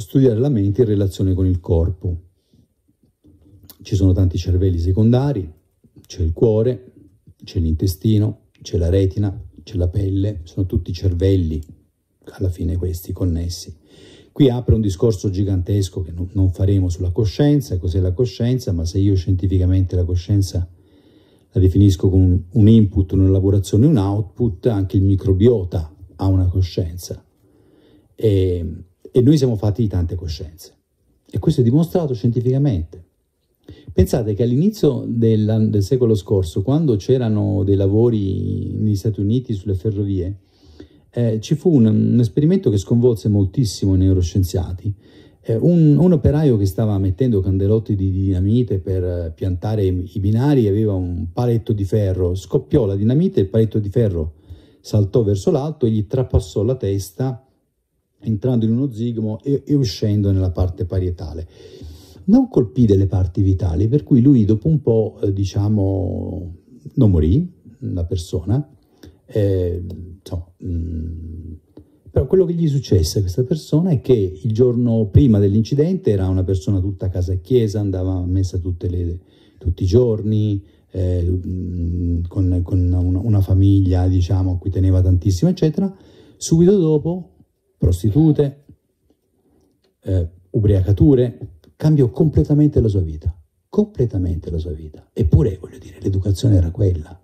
studiare la mente in relazione con il corpo. Ci sono tanti cervelli secondari, c'è il cuore, c'è l'intestino, c'è la retina, c'è la pelle, sono tutti cervelli, alla fine questi connessi. Qui apre un discorso gigantesco che non faremo sulla coscienza, cos'è la coscienza, ma se io scientificamente la coscienza la definisco con un input, un'elaborazione, un output, anche il microbiota ha una coscienza. E e noi siamo fatti di tante coscienze. E questo è dimostrato scientificamente. Pensate che all'inizio del, del secolo scorso, quando c'erano dei lavori negli Stati Uniti sulle ferrovie, eh, ci fu un, un, esperimento che sconvolse moltissimo i neuroscienziati. Eh, un, un, operaio che stava mettendo candelotti di dinamite per piantare i, i binari aveva un paletto di ferro, scoppiò la dinamite, il paletto di ferro saltò verso l'alto e gli trapassò la testa entrando in uno zigomo e, e uscendo nella parte parietale. Non colpì delle parti vitali, per cui lui dopo un po', eh, diciamo, non morì la persona, eh, so, mh, mm, però quello che gli successe a questa persona è che il giorno prima dell'incidente era una persona tutta a casa e chiesa, andava a messa le, tutti i giorni, eh, mm, con, con una, una, famiglia diciamo, a cui teneva tantissimo, eccetera. Subito dopo prostitute, eh, ubriacature, cambiò completamente la sua vita, completamente la sua vita. Eppure, voglio dire, l'educazione era quella,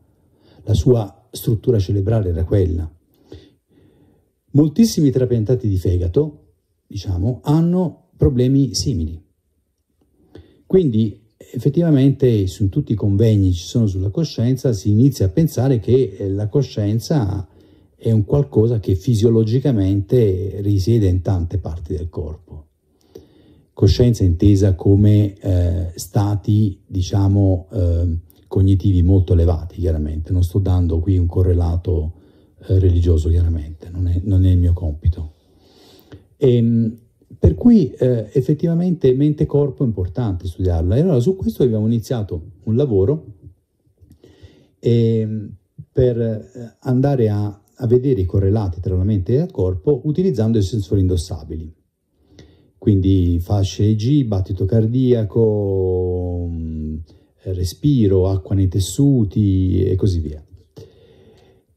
la sua struttura cerebrale era quella. Moltissimi trapiantati di fegato, diciamo, hanno problemi simili. Quindi effettivamente su tutti i convegni ci sono sulla coscienza si inizia a pensare che eh, la coscienza è un qualcosa che fisiologicamente risiede in tante parti del corpo. Coscienza intesa come eh, stati, diciamo, eh, cognitivi molto elevati, chiaramente. Non sto dando qui un correlato eh, religioso, chiaramente, non è, non è, il mio compito. E, ehm, per cui eh, effettivamente mente-corpo è importante studiarla. E allora su questo abbiamo iniziato un lavoro ehm, per eh, andare a a vedere i correlati tra la mente e il corpo utilizzando i sensori indossabili. Quindi fasce EG, battito cardiaco, mm, respiro, acqua nei tessuti e così via.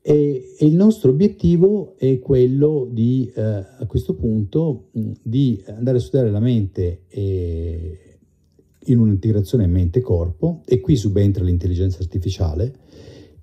E, e il nostro obiettivo è quello di, eh, a questo punto, mm, di andare a studiare la mente e, in un'integrazione mente-corpo e qui subentra l'intelligenza artificiale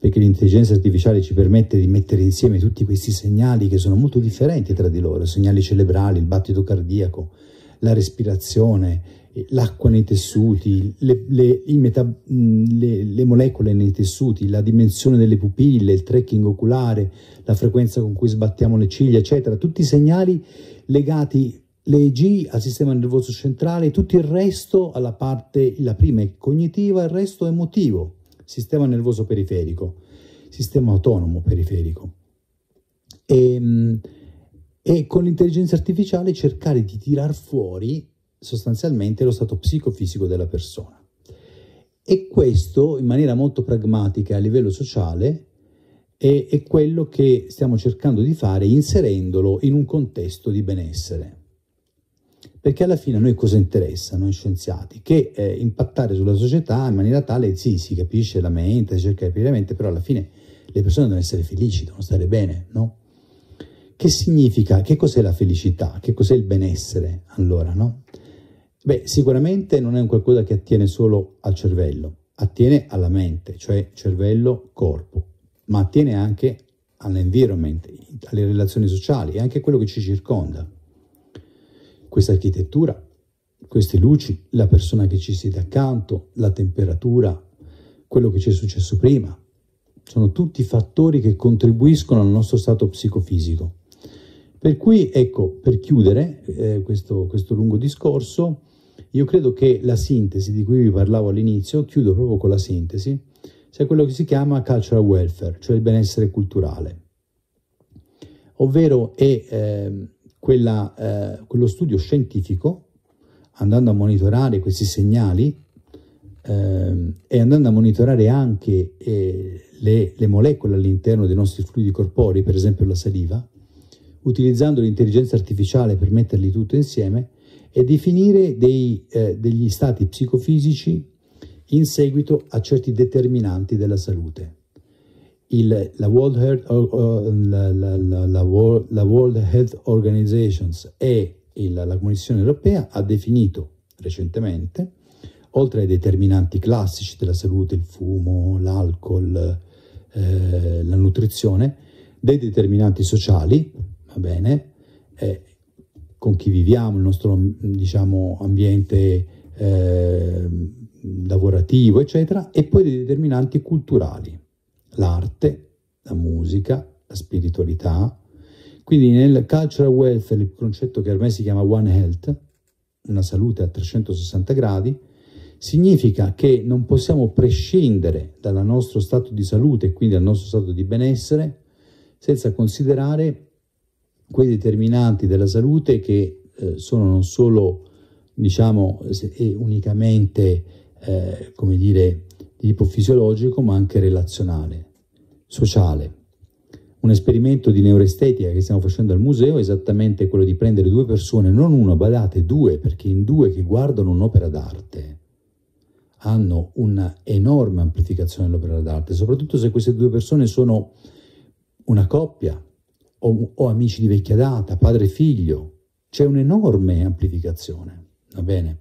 perché l'intelligenza artificiale ci permette di mettere insieme tutti questi segnali che sono molto differenti tra di loro, segnali cerebrali, il battito cardiaco, la respirazione, l'acqua nei tessuti, le, le, meta, le, le, molecole nei tessuti, la dimensione delle pupille, il tracking oculare, la frequenza con cui sbattiamo le ciglia, eccetera, tutti i segnali legati l'EEG al sistema nervoso centrale, tutto il resto alla parte, la prima è cognitiva, il resto è emotivo sistema nervoso periferico, sistema autonomo periferico. E, ehm, e con l'intelligenza artificiale cercare di tirar fuori sostanzialmente lo stato psicofisico della persona. E questo, in maniera molto pragmatica a livello sociale, è, è quello che stiamo cercando di fare inserendolo in un contesto di benessere. Perché alla fine a noi cosa interessa, noi scienziati? Che eh, impattare sulla società in maniera tale, sì, si capisce la mente, si cerca di capire la mente, però alla fine le persone devono essere felici, devono stare bene, no? Che significa, che cos'è la felicità, che cos'è il benessere, allora, no? Beh, sicuramente non è un qualcosa che attiene solo al cervello, attiene alla mente, cioè cervello-corpo, ma attiene anche all'environment, alle relazioni sociali e anche a quello che ci circonda. Questa architettura, queste luci, la persona che ci siede accanto, la temperatura, quello che ci è successo prima, sono tutti fattori che contribuiscono al nostro stato psicofisico. Per cui, ecco, per chiudere eh, questo, questo lungo discorso, io credo che la sintesi di cui vi parlavo all'inizio, chiudo proprio con la sintesi, sia quello che si chiama cultural welfare, cioè il benessere culturale, ovvero è eh, quella, eh, quello studio scientifico, andando a monitorare questi segnali eh, e andando a monitorare anche eh, le, le molecole all'interno dei nostri fluidi corporei, per esempio la saliva, utilizzando l'intelligenza artificiale per metterli tutti insieme, e definire dei, eh, degli stati psicofisici in seguito a certi determinanti della salute il, la, World Health, la, la, la, World Health Organizations e il, la Commissione europea ha definito recentemente, oltre ai determinanti classici della salute, il fumo, l'alcol, eh, la nutrizione, dei determinanti sociali, va bene, eh, con chi viviamo, il nostro diciamo, ambiente eh, lavorativo, eccetera, e poi dei determinanti culturali l'arte, la musica, la spiritualità. Quindi nel cultural welfare, il concetto che ormai si chiama One Health, una salute a 360 gradi, significa che non possiamo prescindere dal nostro stato di salute e quindi dal nostro stato di benessere senza considerare quei determinanti della salute che eh, sono non solo, diciamo, unicamente, eh, come dire, tipo fisiologico ma anche relazionale, sociale. Un esperimento di neuroestetica che stiamo facendo al museo è esattamente quello di prendere due persone, non una, badate due, perché in due che guardano un'opera d'arte hanno un'enorme amplificazione dell'opera d'arte, soprattutto se queste due persone sono una coppia o, o amici di vecchia data, padre e figlio, c'è un'enorme amplificazione, va bene?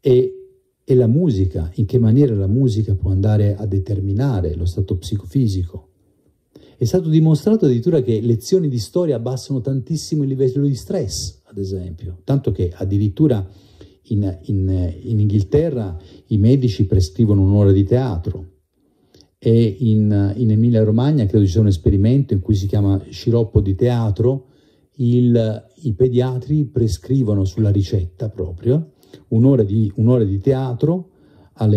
E e la musica, in che maniera la musica può andare a determinare lo stato psicofisico. È stato dimostrato addirittura che lezioni di storia abbassano tantissimo il livello di stress, ad esempio, tanto che addirittura in, in, in Inghilterra i medici prescrivono un'ora di teatro e in, in Emilia Romagna credo ci sia un esperimento in cui si chiama sciroppo di teatro, il, i pediatri prescrivono sulla ricetta proprio un'ora di, un'ora di teatro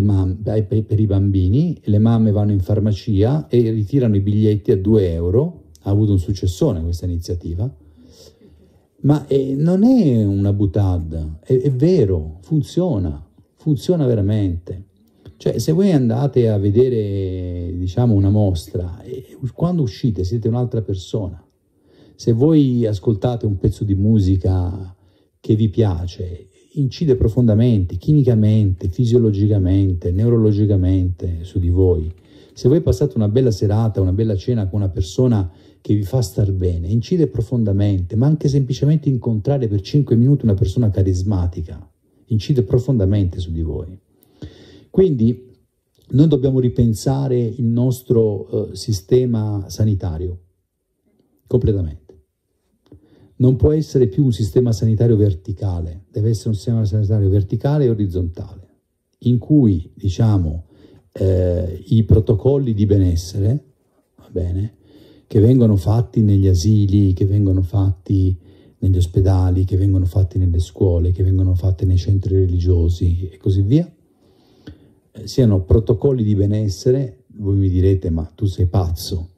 mam- per i bambini, le mamme vanno in farmacia e ritirano i biglietti a 2 euro, ha avuto un successone questa iniziativa, ma eh, non è una butad, è, è vero, funziona, funziona veramente. Cioè, se voi andate a vedere, diciamo, una mostra, eh, quando uscite siete un'altra persona. Se voi ascoltate un pezzo di musica che vi piace incide profondamente, chimicamente, fisiologicamente, neurologicamente su di voi. Se voi passate una bella serata, una bella cena con una persona che vi fa star bene, incide profondamente, ma anche semplicemente incontrare per 5 minuti una persona carismatica, incide profondamente su di voi. Quindi noi dobbiamo ripensare il nostro eh, sistema sanitario completamente non può essere più un sistema sanitario verticale, deve essere un sistema sanitario verticale e orizzontale, in cui diciamo, eh, i protocolli di benessere, bene, che vengono fatti negli asili, che vengono fatti negli ospedali, che vengono fatti nelle scuole, che vengono fatti nei centri religiosi e così via, eh, siano protocolli di benessere, voi mi direte ma tu sei pazzo,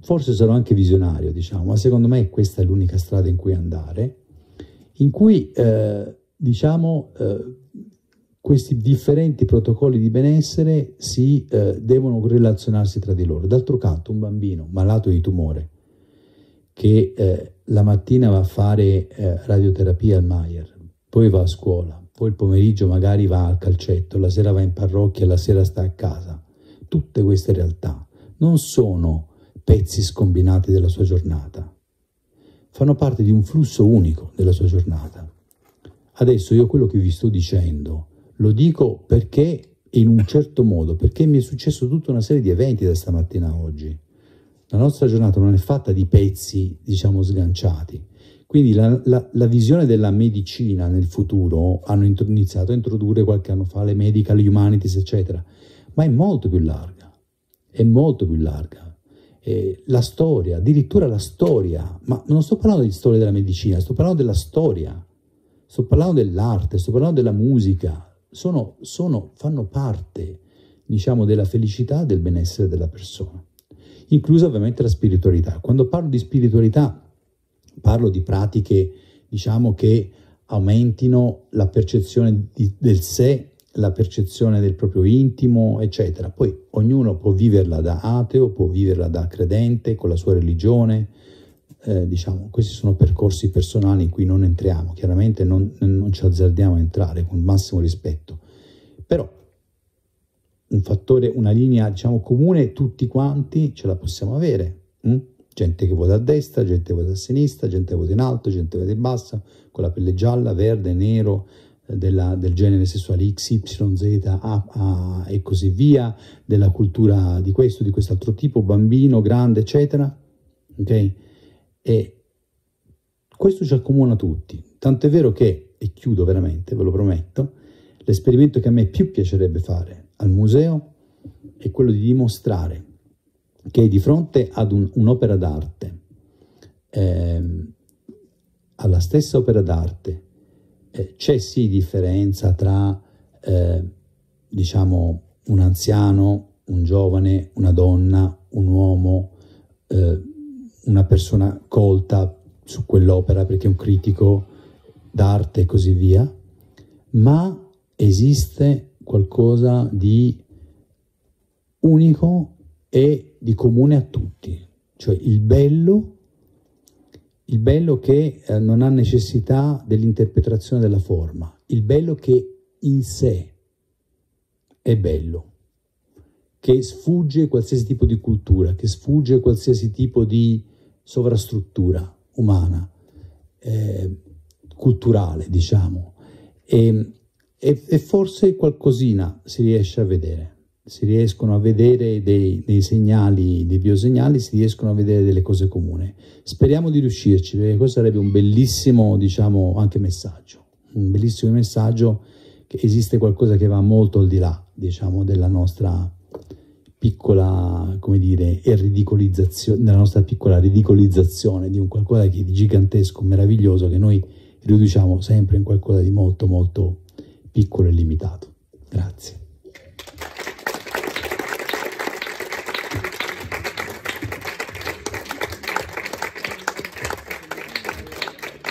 forse sarò anche visionario, diciamo, ma secondo me questa è l'unica strada in cui andare, in cui, eh, diciamo, eh, questi differenti protocolli di benessere si eh, devono relazionarsi tra di loro. D'altro canto, un bambino malato di tumore che eh, la mattina va a fare eh, radioterapia al Maier, poi va a scuola, poi il pomeriggio magari va al calcetto, la sera va in parrocchia, la sera sta a casa. Tutte queste realtà non sono pezzi scombinati della sua giornata. Fanno parte di un flusso unico della sua giornata. Adesso io quello che vi sto dicendo lo dico perché in un certo modo, perché mi è successo tutta una serie di eventi da stamattina a oggi. La nostra giornata non è fatta di pezzi, diciamo, sganciati. Quindi la, la, la visione della medicina nel futuro hanno iniziato a introdurre qualche anno fa le medical humanities, eccetera, ma è molto più larga, è molto più larga eh, la storia, addirittura la storia, ma non sto parlando di storia della medicina, sto parlando della storia, sto parlando dell'arte, sto parlando della musica, sono, sono, fanno parte, diciamo, della felicità, del benessere della persona, inclusa ovviamente la spiritualità. Quando parlo di spiritualità parlo di pratiche, diciamo, che aumentino la percezione di, del sé la percezione del proprio intimo, eccetera. Poi ognuno può viverla da ateo, può viverla da credente, con la sua religione, eh, diciamo, questi sono percorsi personali in cui non entriamo, chiaramente non, non ci azzardiamo a entrare con massimo rispetto, però un fattore, una linea, diciamo, comune, tutti quanti ce la possiamo avere, hm? gente che vota a destra, gente che vota a sinistra, gente che vota in alto, gente che vota in basso, con la pelle gialla, verde, nero, della, del genere sessuale XYZ A, A e così via, della cultura di questo, di quest'altro tipo, bambino, grande, eccetera. Ok? E questo ci accomuna tutti. Tanto è vero che, e chiudo veramente, ve lo prometto, l'esperimento che a me più piacerebbe fare al museo è quello di dimostrare che di fronte ad un, un'opera d'arte, eh, alla stessa opera d'arte, cioè, c'è sì differenza tra, eh, diciamo, un anziano, un giovane, una donna, un uomo, eh, una persona colta su quell'opera perché è un critico d'arte e così via, ma esiste qualcosa di unico e di comune a tutti, cioè il bello il bello che eh, non ha necessità dell'interpretazione della forma, il bello che in sé è bello, che sfugge qualsiasi tipo di cultura, che sfugge qualsiasi tipo di sovrastruttura umana, eh, culturale, diciamo, e, e, e forse qualcosina si riesce a vedere si riescono a vedere dei, dei, segnali, dei biosegnali, si riescono a vedere delle cose comuni. Speriamo di riuscirci, perché questo sarebbe un bellissimo, diciamo, anche messaggio, un bellissimo messaggio che esiste qualcosa che va molto al di là, diciamo, della nostra piccola, come dire, ridicolizzazione, della nostra piccola ridicolizzazione di un qualcosa di gigantesco, meraviglioso, che noi riduciamo sempre in qualcosa di molto, molto piccolo e limitato. Grazie.